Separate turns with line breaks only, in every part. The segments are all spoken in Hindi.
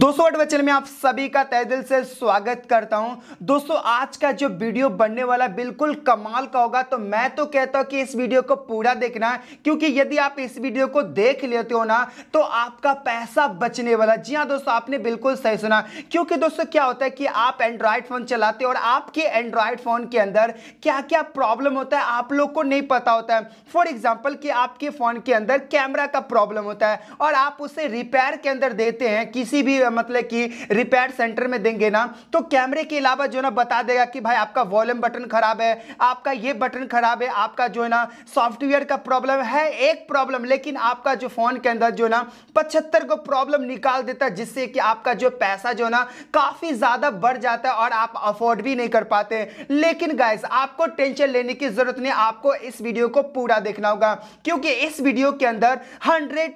दोस्तों बच्चन में आप सभी का तय दिल से स्वागत करता हूं दोस्तों आज का जो वीडियो बनने वाला बिल्कुल कमाल का होगा तो मैं तो कहता हूं कि इस वीडियो को पूरा देखना क्योंकि यदि आप इस वीडियो को देख लेते हो ना तो आपका पैसा बचने वाला जी हाँ दोस्तों आपने बिल्कुल सही सुना क्योंकि दोस्तों क्या होता है कि आप एंड्रॉयड फोन चलाते हो और आपके एंड्रॉयड फोन के अंदर क्या क्या प्रॉब्लम होता है आप लोग को नहीं पता होता है फॉर एग्जाम्पल कि आपके फोन के अंदर कैमरा का प्रॉब्लम होता है और आप उसे रिपेयर के अंदर देते हैं किसी भी मतलब कि रिपेयर सेंटर में देंगे ना तो कैमरे के अलावा जो ना बता देगा कि भाई आपका वॉल्यूम बटन खराब है आपका ये बटन खराब है आपका जो है ना सॉफ्टवेयर का प्रॉब्लम है एक प्रॉब्लम लेकिन आपका जो फोन के अंदर जो ना पचहत्तर को प्रॉब्लम निकाल देता है जिससे कि आपका जो पैसा जो ना काफी ज्यादा बढ़ जाता है और आप अफोर्ड भी नहीं कर पाते लेकिन गाइस आपको टेंशन लेने की जरूरत नहीं आपको इस वीडियो को पूरा देखना होगा क्योंकि इस वीडियो के अंदर हंड्रेड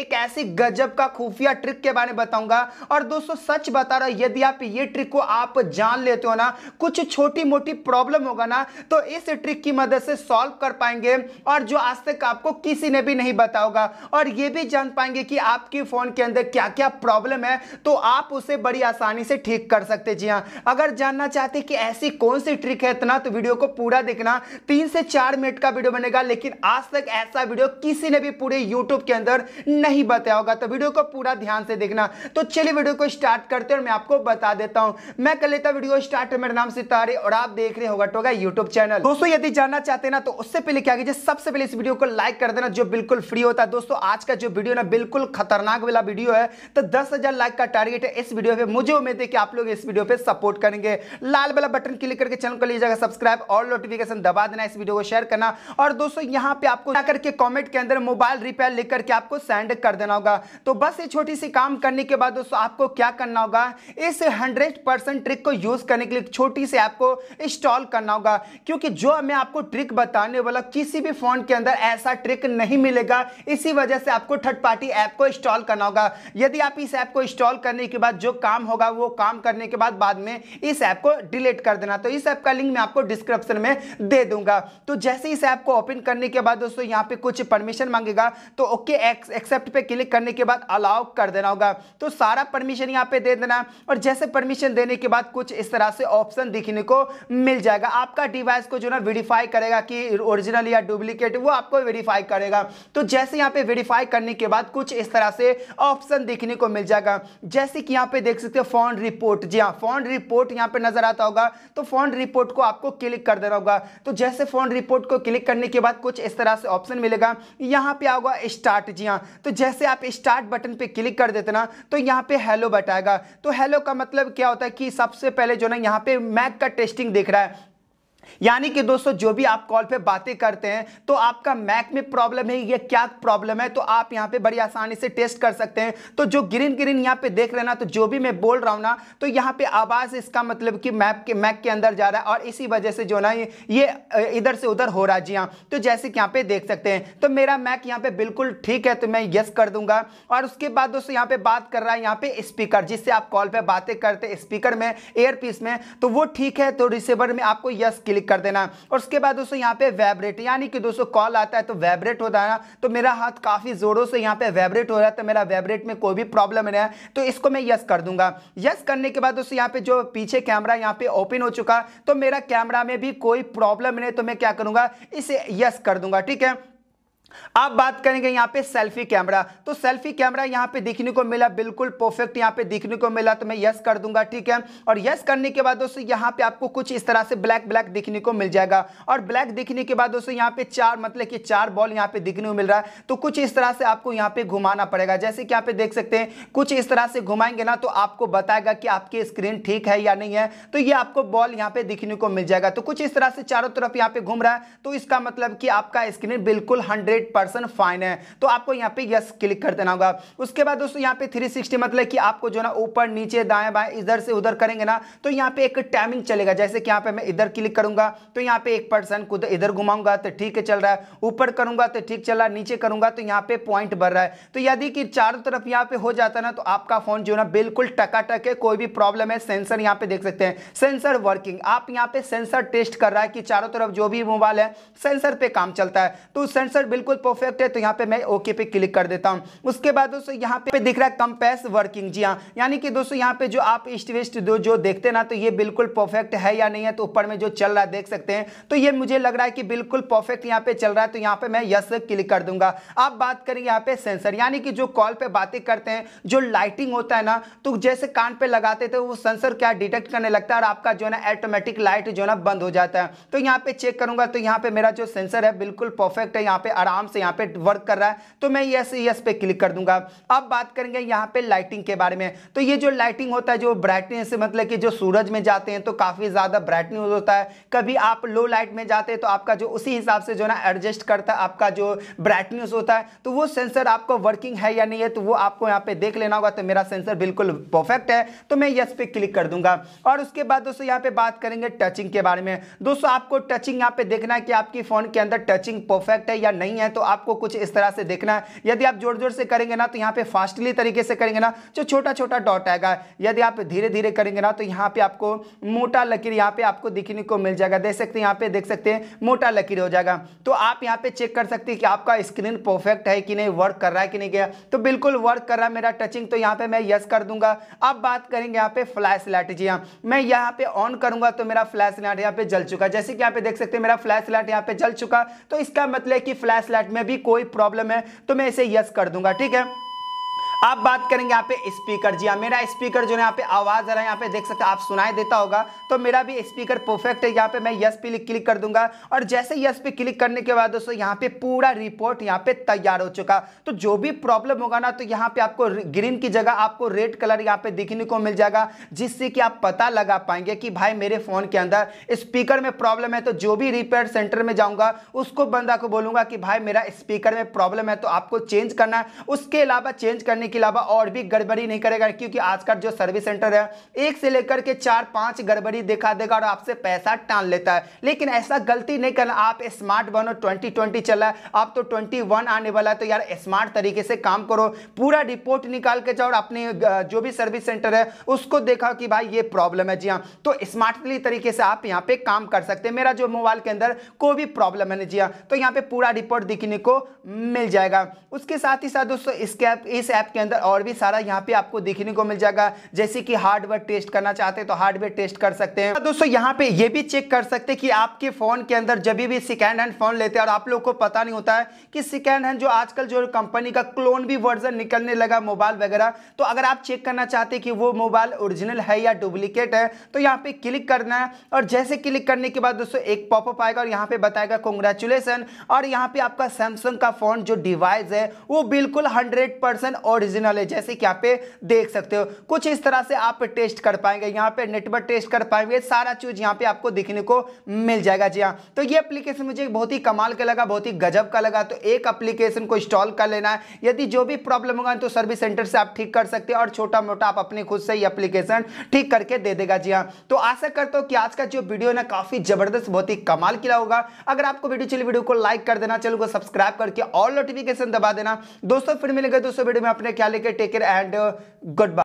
एक ऐसी गजब का खुफिया ट्रिक के बारे में बताऊंगा रहा और दोस्तों सच बता रहा यदि आप ये ट्रिक को आप जान लेते हो ना कुछ छोटी मोटी प्रॉब्लम होगा ना तो इस ट्रिक की मदद से सॉल्व कर पाएंगे और जो आज तक आपको किसी ने भी नहीं बताओगा और ये भी जान पाएंगे कि आपके फोन के अंदर क्या क्या प्रॉब्लम है तो आप उसे बड़ी आसानी से ठीक कर सकते जी हाँ अगर जानना चाहते कि ऐसी कौन सी ट्रिक है इतना तो वीडियो को पूरा देखना तीन से चार मिनट का वीडियो बनेगा लेकिन आज तक ऐसा वीडियो किसी ने भी पूरे यूट्यूब के अंदर नहीं बताया होगा तो वीडियो को पूरा ध्यान से देखना तो चलिए वीडियो को स्टार्ट करते हैं और मैं आपको बता देता हूँ मैं कर लेता वीडियो स्टार्ट मेरा नाम सितारे और आप देख रहे होगा टोगा यूट्यूब चैनल दोस्तों यदि जानना चाहते हैं ना तो उससे पहले क्या कीजिए सबसे पहले इस वीडियो को लाइक कर देना जो बिल्कुल फ्री होता है दोस्तों आज का जो वीडियो ना बिल्कुल खतरनाक वाला वीडियो है तो दस लाइक का टारगेट है इस वीडियो पे मुझे उम्मीद है कि आप लोग इस वीडियो पे सपोर्ट करेंगे लाल वाला बटन क्लिक करके चैनल को लीजिएगा सब्सक्राइब और नोटिफिकेशन दबा देना इस वीडियो को शेयर करना और दोस्तों यहाँ पे आपको जाकर के कॉमेंट के अंदर मोबाइल रिपेयर लिख करके आपको सेंड कर देना होगा तो बस ये छोटी सी काम करने के बाद दोस्तों आपको क्या करना होगा इस हंड्रेड परसेंट ट्रिक को यूज करने के लिए छोटी से को इंस्टॉल करना होगा क्योंकि जो मैं आपको ट्रिक बताने वाला किसी भी फोन के अंदर ऐसा ट्रिक नहीं मिलेगा इसी वजह से आपको थर्ड पार्टी ऐप को इंस्टॉल करना होगा यदि आप इस ऐप को इंस्टॉल करने के बाद जो काम होगा वो काम करने के बाद बाद में इस ऐप को डिलीट कर देना तो इस ऐप का लिंक मैं आपको डिस्क्रिप्शन में दे दूंगा तो जैसे इस ऐप को ओपन करने के बाद दोस्तों यहाँ पे कुछ परमिशन मांगेगा तो ओके एक्सेप्ट पे क्लिक करने के बाद अलाउ कर देना होगा तो सारे सारा परमिशन यहाँ पे दे देना और जैसे परमिशन देने के बाद कुछ इस तरह से ऑप्शन दिखने को मिल जाएगा आपका डिवाइस को जो ना वेरीफाई करेगा कि ओरिजिनल या डुप्लीकेट वो आपको वेरीफाई करेगा तो जैसे यहाँ पे वेरीफाई करने के बाद कुछ इस तरह से ऑप्शन दिखने को मिल जाएगा जैसे कि यहाँ पे देख सकते हो फोन रिपोर्ट जी हाँ फोन रिपोर्ट यहाँ पे नजर आता होगा तो फोन रिपोर्ट को आपको क्लिक कर देना होगा तो जैसे फोन रिपोर्ट को क्लिक करने के बाद कुछ इस तरह से ऑप्शन मिलेगा यहाँ पे आओगा स्टार्ट जी हाँ तो जैसे आप स्टार्ट बटन पे क्लिक कर देते ना तो यहाँ यहाँ पे हेलो बताएगा तो हेलो का मतलब क्या होता है कि सबसे पहले जो ना यहाँ पे मैक का टेस्टिंग देख रहा है यानी कि दोस्तों जो भी आप कॉल पे बातें करते हैं तो आपका मैक में प्रॉब्लम है ये क्या प्रॉब्लम है तो आप यहां पे बड़ी आसानी से टेस्ट कर सकते हैं तो जो ग्रीन ग्रीन यहां पे देख रहे ना तो जो भी मैं बोल रहा हूं ना तो यहां पे आवाज़ इसका मतलब कि मैप के मैक के अंदर जा रहा है और इसी वजह से जो ना ये इधर से उधर हो रहा है जी हाँ तो जैसे कि यहाँ पे देख सकते हैं तो मेरा मैक यहाँ पे बिल्कुल ठीक है तो मैं यस कर दूंगा और उसके बाद दोस्तों यहाँ पे बात कर रहा है यहाँ पे स्पीकर जिससे आप कॉल पर बातें करते स्पीकर में एयरपीस में तो वो ठीक है तो रिसीवर में आपको यस क्लिक कर देना और उसके बाद दोस्तों यहाँ पे वाइब्रेट यानी कि दोस्तों कॉल आता है तो वाइब्रेट होता है ना तो मेरा हाथ काफ़ी ज़ोरों से यहाँ पे वाइब्रेट हो रहा है तो मेरा वाइब्रेट में कोई भी प्रॉब्लम नहीं है तो इसको मैं यस कर दूंगा यस करने के बाद दोस्तों यहाँ पे जो पीछे कैमरा यहाँ पे ओपन हो चुका तो मेरा कैमरा में भी कोई प्रॉब्लम नहीं तो मैं क्या करूंगा इसे यस कर दूंगा ठीक है आप बात करेंगे यहाँ पे सेल्फी कैमरा तो सेल्फी कैमरा यहाँ पे दिखने को मिला बिल्कुल परफेक्ट यहाँ पे दिखने को मिला तो मैं यस कर दूंगा ठीक है और यस करने के बाद दोस्तों यहाँ पे आपको कुछ इस तरह से ब्लैक ब्लैक दिखने को मिल जाएगा और ब्लैक दिखने के बाद दोस्तों यहाँ पे चार मतलब कि चार बॉल यहाँ पे देखने को मिल रहा है तो कुछ इस तरह से आपको यहाँ पे घुमाना पड़ेगा जैसे कि यहाँ पे देख सकते हैं कुछ इस तरह से घुमाएंगे ना तो आपको बताएगा कि आपकी स्क्रीन ठीक है या नहीं है तो ये आपको बॉल यहाँ पे दिखने को मिल जाएगा तो कुछ इस तरह से चारों तरफ यहाँ पे घूम रहा है तो इसका मतलब कि आपका स्क्रीन बिल्कुल हंड्रेड हंड्रेड परसेंट फाइन है तो आपको यहाँ पे यस क्लिक कर देना होगा उसके बाद दोस्तों यहाँ पे थ्री सिक्सटी मतलब कि आपको जो ना ऊपर नीचे दाएं बाएं इधर से उधर करेंगे ना तो यहाँ पे एक टाइमिंग चलेगा जैसे कि यहाँ पे मैं इधर क्लिक करूंगा तो यहाँ पे एक पर्सन खुद इधर घुमाऊंगा तो ठीक चल रहा है ऊपर करूंगा तो ठीक चल रहा है नीचे करूंगा तो यहाँ पे पॉइंट बढ़ रहा है तो यदि कि चारों तरफ यहाँ पे हो जाता ना तो आपका फोन जो ना बिल्कुल टकाटक है कोई भी प्रॉब्लम है सेंसर यहाँ पे देख सकते हैं सेंसर वर्किंग आप यहाँ पे सेंसर टेस्ट कर रहा है कि चारों तरफ जो भी मोबाइल है सेंसर पे काम चलता है तो सेंसर बिल्कुल बिल्कुल परफेक्ट है तो यहाँ पे मैं ओके पे क्लिक कर देता हूँ उसके बाद दोस्तों यहाँ पे दिख रहा है कंपेस वर्किंग जी हाँ यानी कि दोस्तों यहाँ पे जो आप ईस्ट वेस्ट दो जो देखते ना तो ये बिल्कुल परफेक्ट है या नहीं है तो ऊपर में जो चल रहा है देख सकते हैं तो ये मुझे लग रहा है कि बिल्कुल परफेक्ट यहाँ पे चल रहा है तो यहाँ पे मैं यस क्लिक कर दूंगा आप बात करें यहाँ पे सेंसर यानी कि जो कॉल पर बातें करते हैं जो लाइटिंग होता है ना तो जैसे कान पर लगाते थे वो सेंसर क्या डिटेक्ट करने लगता है और आपका जो है ना ऑटोमेटिक लाइट जो है ना बंद हो जाता है तो यहाँ पे चेक करूंगा तो यहाँ पे मेरा जो सेंसर है बिल्कुल परफेक्ट है यहाँ पे आराम आराम से यहाँ पे वर्क कर रहा है तो मैं यस यस पे क्लिक कर दूंगा अब बात करेंगे यहाँ पे लाइटिंग के बारे में तो ये जो लाइटिंग होता है जो ब्राइटनेस मतलब कि जो सूरज में जाते हैं तो काफ़ी ज़्यादा ब्राइटनेस होता है कभी आप लो लाइट में जाते हैं तो आपका जो उसी हिसाब से जो ना एडजस्ट करता है आपका जो ब्राइटनेस होता है तो वो सेंसर आपको वर्किंग है या नहीं है तो वो आपको यहाँ पे देख लेना होगा तो मेरा सेंसर बिल्कुल परफेक्ट है तो मैं यस पे क्लिक कर दूंगा और उसके बाद दोस्तों यहाँ पे बात करेंगे टचिंग के बारे में दोस्तों आपको टचिंग यहाँ पे देखना है कि आपकी फ़ोन के अंदर टचिंग परफेक्ट है या नहीं है हैं तो आपको कुछ इस तरह से देखना है यदि आप जोर जोर से करेंगे ना तो यहाँ पे फास्टली तरीके से करेंगे ना जो छोटा छोटा डॉट आएगा यदि आप धीरे धीरे करेंगे ना तो यहाँ पे आपको मोटा लकीर यहाँ पे आपको दिखने को मिल जाएगा देख सकते हैं यहाँ पे देख सकते हैं मोटा लकीर हो जाएगा तो आप यहाँ पे चेक कर सकते हैं कि आपका स्क्रीन परफेक्ट है कि नहीं वर्क कर रहा है कि नहीं गया तो बिल्कुल वर्क कर रहा है मेरा टचिंग तो यहाँ पे मैं यस कर दूंगा अब बात करेंगे यहाँ पे फ्लैश लाइट जी हाँ मैं यहाँ पे ऑन करूंगा तो मेरा फ्लैश लाइट यहाँ पे जल चुका जैसे कि यहाँ पे देख सकते हैं मेरा फ्लैश लाइट यहाँ पे जल चुका तो इसका मतलब कि फ्लैश दैट में भी कोई प्रॉब्लम है तो मैं इसे यस कर दूंगा ठीक है आप बात करेंगे यहाँ पे स्पीकर जी हाँ मेरा स्पीकर जो है यहाँ पे आवाज आ रहा है यहाँ पे देख सकते हैं आप सुनाई देता होगा तो मेरा भी स्पीकर परफेक्ट है यहाँ पे मैं यस पे क्लिक कर दूंगा और जैसे यस पे क्लिक करने के बाद दोस्तों यहाँ पे पूरा रिपोर्ट यहाँ पे तैयार हो चुका तो जो भी प्रॉब्लम होगा ना तो यहाँ पे आपको ग्रीन की जगह आपको रेड कलर यहाँ पे दिखने को मिल जाएगा जिससे कि आप पता लगा पाएंगे कि भाई मेरे फोन के अंदर स्पीकर में प्रॉब्लम है तो जो भी रिपेयर सेंटर में जाऊंगा उसको बंदा को बोलूंगा कि भाई मेरा स्पीकर में प्रॉब्लम है तो आपको चेंज करना है उसके अलावा चेंज करने के अलावा और भी गड़बड़ी नहीं करेगा क्योंकि आज का जो सर्विस सेंटर है एक से लेकर के चार पांच गड़बड़ी दिखा देगा और आपसे पैसा टाल लेता है लेकिन ऐसा गलती नहीं करना आप स्मार्ट बनो ट्वेंटी ट्वेंटी चला है आप तो ट्वेंटी वन आने वाला है तो यार स्मार्ट तरीके से काम करो पूरा रिपोर्ट निकाल के जाओ और अपने जो भी सर्विस सेंटर है उसको देखा कि भाई ये प्रॉब्लम है जी हाँ तो स्मार्टली तरीके से आप यहाँ पे काम कर सकते हैं मेरा जो मोबाइल के अंदर कोई भी प्रॉब्लम है जी हाँ तो यहाँ पे पूरा रिपोर्ट दिखने को मिल जाएगा उसके साथ ही साथ दोस्तों इसके इस ऐप के के अंदर और भी सारा यहाँ पे आपको देखने को मिल जाएगा जैसे कि हार्डवेयर टेस्ट करना चाहते हैं तो हार्डवेयर टेस्ट कर सकते हैं दोस्तों यहाँ पे ये भी चेक कर सकते हैं कि आपके फोन के अंदर जब भी सेकेंड हैंड फोन लेते हैं और आप लोग को पता नहीं होता है कि सेकेंड हैंड जो आजकल जो कंपनी का क्लोन भी वर्जन निकलने लगा मोबाइल वगैरह तो अगर आप चेक करना चाहते कि वो मोबाइल ओरिजिनल है या डुप्लीकेट है तो यहाँ पे क्लिक करना है और जैसे क्लिक करने के बाद दोस्तों एक पॉपअप आएगा और यहाँ पे बताएगा कॉन्ग्रेचुलेसन और यहाँ पे आपका सैमसंग का फोन जो डिवाइस है वो बिल्कुल हंड्रेड परसेंट ओरिजिनल है जैसे कि यहाँ पे देख सकते हो कुछ इस तरह से आप टेस्ट कर पाएंगे यहाँ पे नेटवर्क टेस्ट कर पाएंगे सारा चीज यहाँ पे आपको दिखने को मिल जाएगा जी हाँ तो ये एप्लीकेशन मुझे बहुत ही कमाल का लगा बहुत ही गजब का लगा तो एक एप्लीकेशन को इंस्टॉल कर लेना है यदि जो भी प्रॉब्लम होगा तो सर्विस सेंटर से आप ठीक कर सकते हैं और छोटा मोटा आप अपने खुद से ही एप्लीकेशन ठीक करके दे देगा जी हाँ तो आशा करता हूँ कि आज का जो वीडियो ना काफी जबरदस्त बहुत ही कमाल किला होगा अगर आपको वीडियो चली वीडियो को लाइक कर देना चैनल को सब्सक्राइब करके और नोटिफिकेशन दबा देना दोस्तों फिर मिलेगा दोस्तों वीडियो में अपने क्या लेके take care and good bye